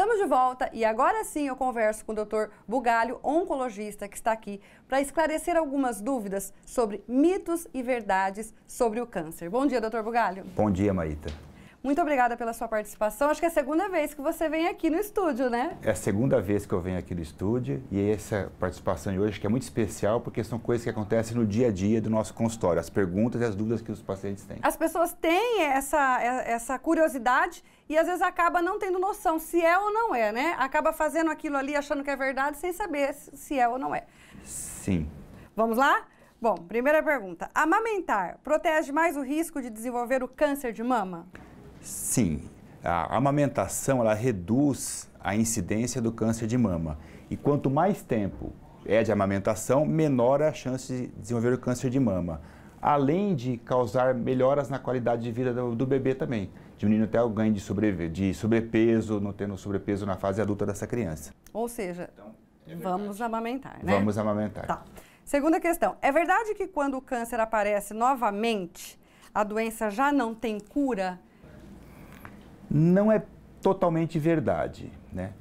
Estamos de volta e agora sim eu converso com o Dr. Bugalho, oncologista, que está aqui para esclarecer algumas dúvidas sobre mitos e verdades sobre o câncer. Bom dia, Dr. Bugalho. Bom dia, Maíta. Muito obrigada pela sua participação. Acho que é a segunda vez que você vem aqui no estúdio, né? É a segunda vez que eu venho aqui no estúdio e essa participação de hoje que é muito especial porque são coisas que acontecem no dia a dia do nosso consultório, as perguntas e as dúvidas que os pacientes têm. As pessoas têm essa, é, essa curiosidade e às vezes acaba não tendo noção se é ou não é, né? Acaba fazendo aquilo ali achando que é verdade sem saber se é ou não é. Sim. Vamos lá? Bom, primeira pergunta. Amamentar protege mais o risco de desenvolver o câncer de mama? Sim, a amamentação ela reduz a incidência do câncer de mama. E quanto mais tempo é de amamentação, menor é a chance de desenvolver o câncer de mama. Além de causar melhoras na qualidade de vida do, do bebê também, diminuindo até o ganho de, sobre, de sobrepeso, não tendo sobrepeso na fase adulta dessa criança. Ou seja, então, é vamos amamentar, né? Vamos amamentar. Tá. Segunda questão, é verdade que quando o câncer aparece novamente, a doença já não tem cura? Não é totalmente verdade. Né?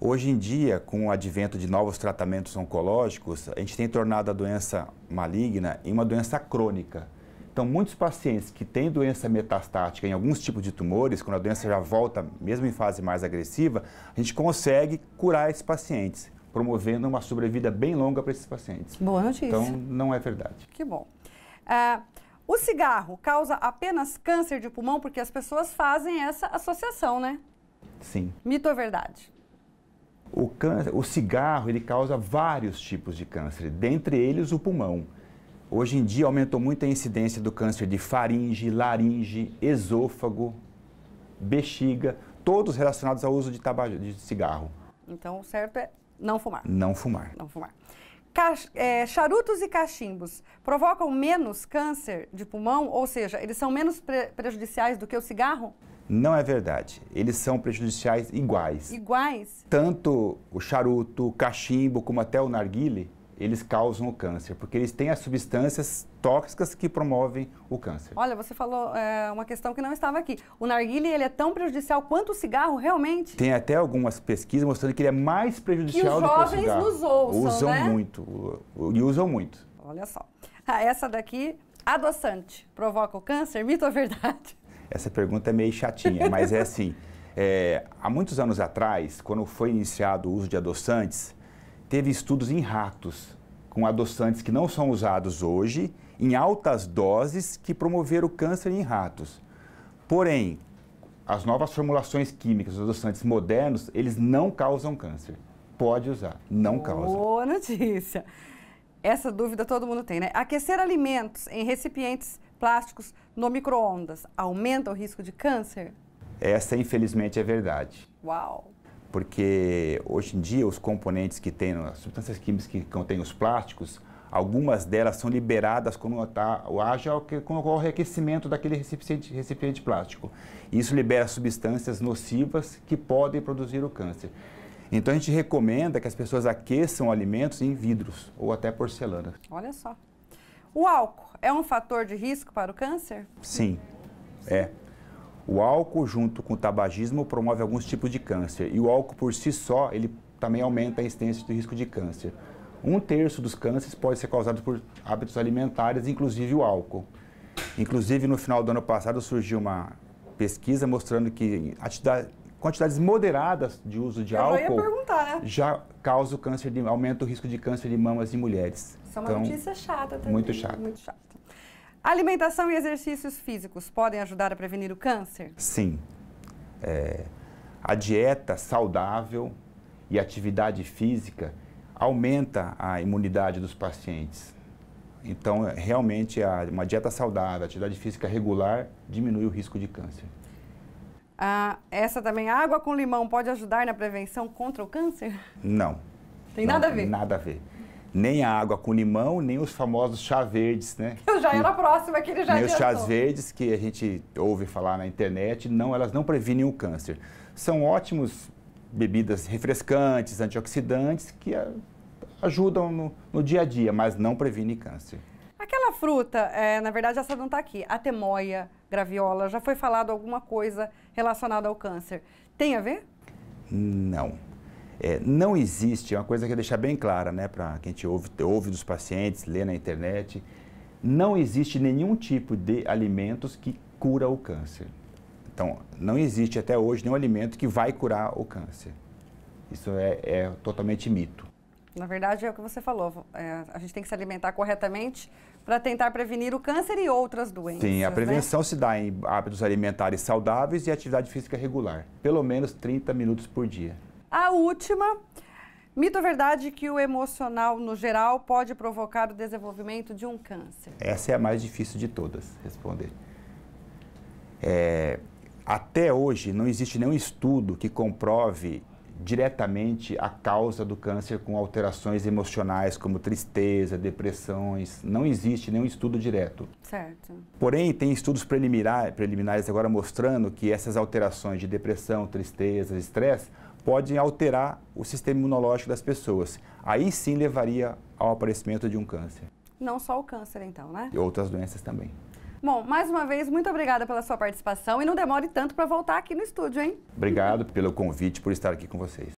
Hoje em dia, com o advento de novos tratamentos oncológicos, a gente tem tornado a doença maligna em uma doença crônica. Então, muitos pacientes que têm doença metastática em alguns tipos de tumores, quando a doença já volta, mesmo em fase mais agressiva, a gente consegue curar esses pacientes, promovendo uma sobrevida bem longa para esses pacientes. Boa notícia. Então, não é verdade. Que bom. Uh... O cigarro causa apenas câncer de pulmão porque as pessoas fazem essa associação, né? Sim. Mito ou verdade? O, câncer, o cigarro ele causa vários tipos de câncer, dentre eles o pulmão. Hoje em dia aumentou muito a incidência do câncer de faringe, laringe, esôfago, bexiga, todos relacionados ao uso de tabaco, de cigarro. Então, o certo é não fumar. Não fumar. Não fumar. É, charutos e cachimbos provocam menos câncer de pulmão, ou seja, eles são menos pre prejudiciais do que o cigarro? Não é verdade. Eles são prejudiciais iguais. Iguais? Tanto o charuto, o cachimbo, como até o narguile, eles causam o câncer, porque eles têm as substâncias tóxicas que promovem o câncer. Olha, você falou é, uma questão que não estava aqui. O narguile ele é tão prejudicial quanto o cigarro, realmente? Tem até algumas pesquisas mostrando que ele é mais prejudicial do que o cigarro. os jovens nos ouçam, Usam né? muito, e usam muito. Olha só. Ah, essa daqui, adoçante, provoca o câncer, mito ou verdade? Essa pergunta é meio chatinha, mas é assim. É, há muitos anos atrás, quando foi iniciado o uso de adoçantes, teve estudos em ratos com adoçantes que não são usados hoje, em altas doses, que promoveram câncer em ratos. Porém, as novas formulações químicas, os adoçantes modernos, eles não causam câncer. Pode usar, não causa. Boa notícia. Essa dúvida todo mundo tem, né? Aquecer alimentos em recipientes plásticos no micro-ondas aumenta o risco de câncer? Essa, infelizmente, é verdade. Uau! porque hoje em dia os componentes que tem, as substâncias químicas que contêm os plásticos, algumas delas são liberadas quando ágil, tá, haja o aquecimento daquele recipiente, recipiente plástico. Isso libera substâncias nocivas que podem produzir o câncer. Então a gente recomenda que as pessoas aqueçam alimentos em vidros ou até porcelana. Olha só. O álcool é um fator de risco para o câncer? Sim, é. O álcool junto com o tabagismo promove alguns tipos de câncer e o álcool por si só ele também aumenta a incidência do risco de câncer. Um terço dos cânceres pode ser causado por hábitos alimentares, inclusive o álcool. Inclusive no final do ano passado surgiu uma pesquisa mostrando que quantidades moderadas de uso de Eu álcool né? já causa o câncer de aumenta o risco de câncer de mamas em mulheres. Isso é uma então, notícia chata também. Muito chata. Muito chata. Alimentação e exercícios físicos podem ajudar a prevenir o câncer? Sim. É, a dieta saudável e atividade física aumenta a imunidade dos pacientes. Então, é, realmente, uma dieta saudável, atividade física regular, diminui o risco de câncer. Ah, essa também, água com limão, pode ajudar na prevenção contra o câncer? Não. Tem não, nada a ver? Nada a ver nem a água com limão, nem os famosos chá verdes, né? Eu já era próxima aquele ele já Nem adiantou. os chás verdes que a gente ouve falar na internet, não, elas não previnem o câncer. São ótimos bebidas refrescantes, antioxidantes, que ajudam no, no dia a dia, mas não previnem câncer. Aquela fruta, é, na verdade essa não está aqui, a temoia, graviola, já foi falado alguma coisa relacionada ao câncer. Tem a ver? Não. É, não existe, é uma coisa que eu deixar bem clara, né, para quem te ouve, ouve dos pacientes, lê na internet, não existe nenhum tipo de alimentos que cura o câncer. Então, não existe até hoje nenhum alimento que vai curar o câncer. Isso é, é totalmente mito. Na verdade, é o que você falou. É, a gente tem que se alimentar corretamente para tentar prevenir o câncer e outras doenças. Sim, a né? prevenção né? se dá em hábitos alimentares saudáveis e atividade física regular, pelo menos 30 minutos por dia. A última, mito ou verdade que o emocional, no geral, pode provocar o desenvolvimento de um câncer? Essa é a mais difícil de todas responder. É, até hoje, não existe nenhum estudo que comprove diretamente a causa do câncer com alterações emocionais como tristeza, depressões. Não existe nenhum estudo direto. Certo. Porém, tem estudos preliminares agora mostrando que essas alterações de depressão, tristeza, estresse podem alterar o sistema imunológico das pessoas. Aí sim levaria ao aparecimento de um câncer. Não só o câncer, então, né? E outras doenças também. Bom, mais uma vez, muito obrigada pela sua participação e não demore tanto para voltar aqui no estúdio, hein? Obrigado pelo convite, por estar aqui com vocês.